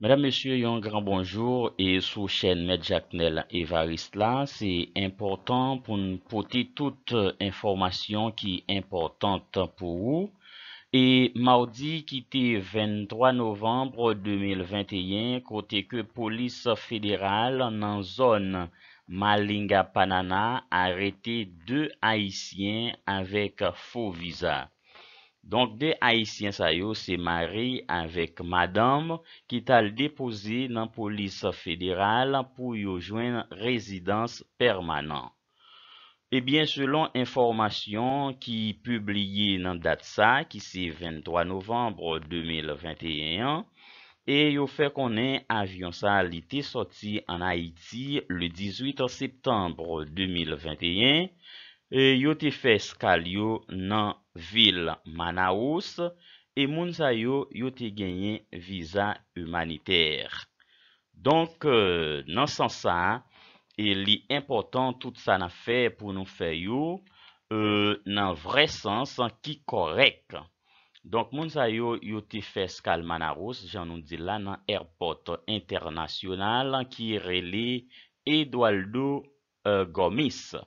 Madame, Monsieur, yon gran bonjour e sou chen Medjaknel Evaristla, se importan pou nou pote tout informasyon ki importan pou ou. E Maudi kite 23 Nov 2021 kote ke polis federal nan zon Malinga Panana arete 2 Haitien avek faux visa. Donk de Haitien sa yo se mari avèk madame ki tal depose nan polis federal pou yo jwen rezidans permanent. Ebyen selon informasyon ki yi publie nan dat sa ki se 23 novembre 2021, e yo fe konen avyon sa li te soti an Haiti le 18 septembre 2021, E yo te feskal yo nan Vil Manaus e moun zay yo yo te genyen visa humaniter. Donk euh, nan san sa, e li importan tout sa na fe pou nou fe yo euh, nan vre sens ki korek. Donk moun zay yo yo te feskal Manaus, jan nou di la nan Airport International ki rele Edoaldo euh, Gomesse.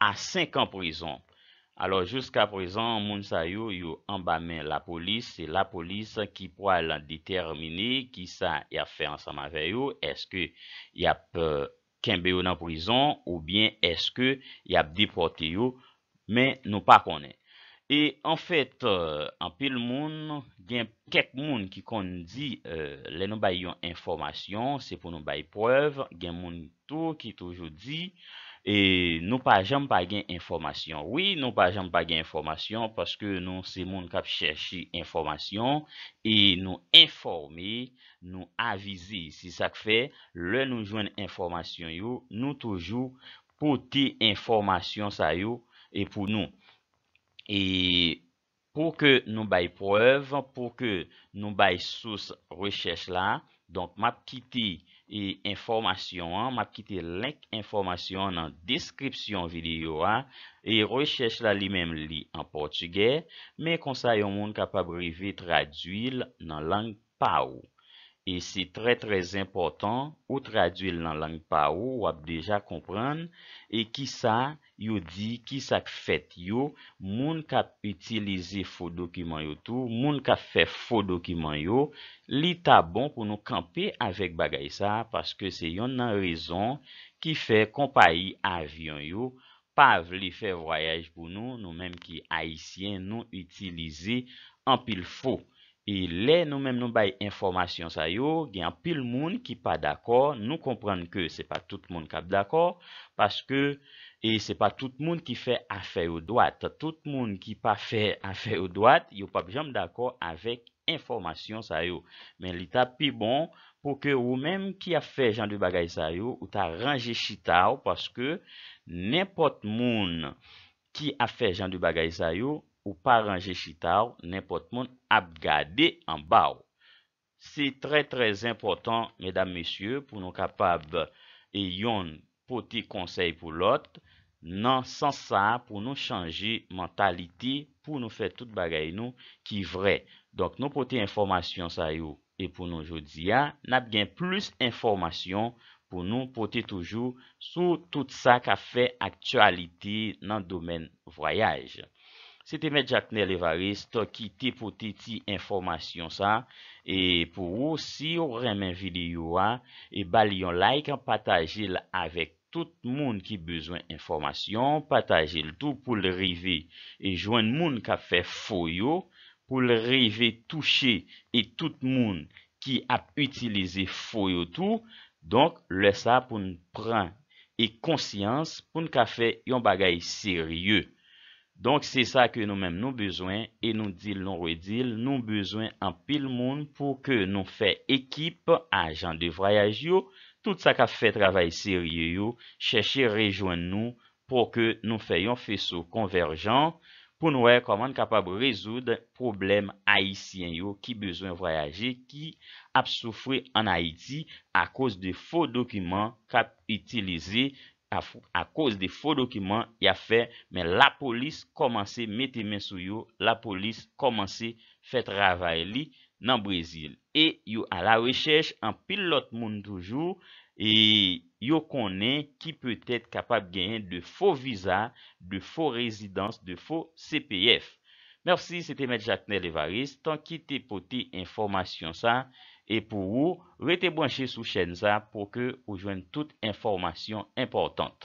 a 5 an prizon. Alors, jousk an prizon, moun sa yo, yo an ba men la polis, se la polis ki pou ala determine ki sa yap fe ansama ve yo, eske euh, yap kenbe yo nan prizon, ou bien eske yap depote yo, men nou pa konen. En fèt, an euh, pil moun, gen ket moun ki kon di, euh, le nou bay yon informasyon, se pou nou bay prev, gen moun tou ki toujou di, E nou pa jom pa gen informasyon. Oui, nou pa jom pa gen informasyon. Paske nou se moun kap chershi informasyon. E nou informe, nou avize. Si sak fe, le nou jwen informasyon yo. Nou toujou pote informasyon sa yo. E pou nou. E pou ke nou bay preuve. Pou ke nou bay souse reches la. Donk map kiti e informasyon an, map kiti link informasyon an nan deskripsyon videyo an, e rechech la li menm li an Portugè, men konsayon moun kapab revi tradwil nan lang pa ou. E si tre tre importan, ou tradwil nan lang pa ou, wap deja kompran. E ki sa, yo di, ki sa k fèt yo, moun ka itilize fò dokiman yo tou, moun ka fè fò dokiman yo. Li ta bon pou nou kampe avèk bagay sa, paske se yon nan rezon ki fè kompa yi avyon yo. Pav li fè vwayaj pou nou, nou menm ki aisyen nou itilize ampil fò. E le nou men nou bay informasyon sa yo, gen pil moun ki pa d'akor, nou komprende ke se pa tout moun kap d'akor, paske, e se pa tout moun ki fe afe yo doat, tout moun ki pa fe afe yo doat, yo pap jom d'akor avèk informasyon sa yo. Men li tap pi bon pou ke ou men ki afe jan di bagay sa yo, ou ta ranje chita ou paske, nepot moun ki afe jan di bagay sa yo, ou pa ranje chitaw, nan pot moun ap gade an baw. Se tre tre important, medan mesye, pou nou kapab e yon poti konsey pou lot, nan san sa pou nou chanji mentaliti, pou nou fe tout bagay nou ki vre. Dok nou poti informasyon sa yo, e pou nou jodi ya, nan ap gen plus informasyon, pou nou poti toujou, sou tout sa ka fe aktualiti nan domen vrayaj. Se te men jak ne levare, stok ki te poteti informasyon sa. E pou ou, si ou remen videyo a, e bali yon like an patajil avek tout moun ki bezwen informasyon. Patajil tou pou le rive e jwen moun ka fe foyo. Pou le rive touche e tout moun ki ap utilize foyo tou. Donk le sa pou n pran e konsyans pou n ka fe yon bagay seryeu. Donk se sa ke nou men nou bezwen, e nou dil, nou redil, nou bezwen an pil moun pou ke nou fe ekip a jan de vrayaj yo, tout sa ka fe travay serye yo, cheshe rejoin nou pou ke nou fe yon feso konverjan, pou nou e koman kapab rezoud problem Haitien yo ki bezwen vrayaj yo ki ap soufri an Haiti a kos de fo dokumen kap itilize yo. A kouz de fò dokiman y a fè, men la polis komanse mette men sou yo, la polis komanse fè travay li nan Brezil. E yo a la rechech an pilot moun toujou, e yo konen ki pwet et kapab genyen de fò viza, de fò rezidans, de fò CPF. Mersi, se te mette Jackner Levaris, ton ki te pote informasyon sa. E pou ou, rete bonche sou chen za pou ke ou jwen tout informasyon importante.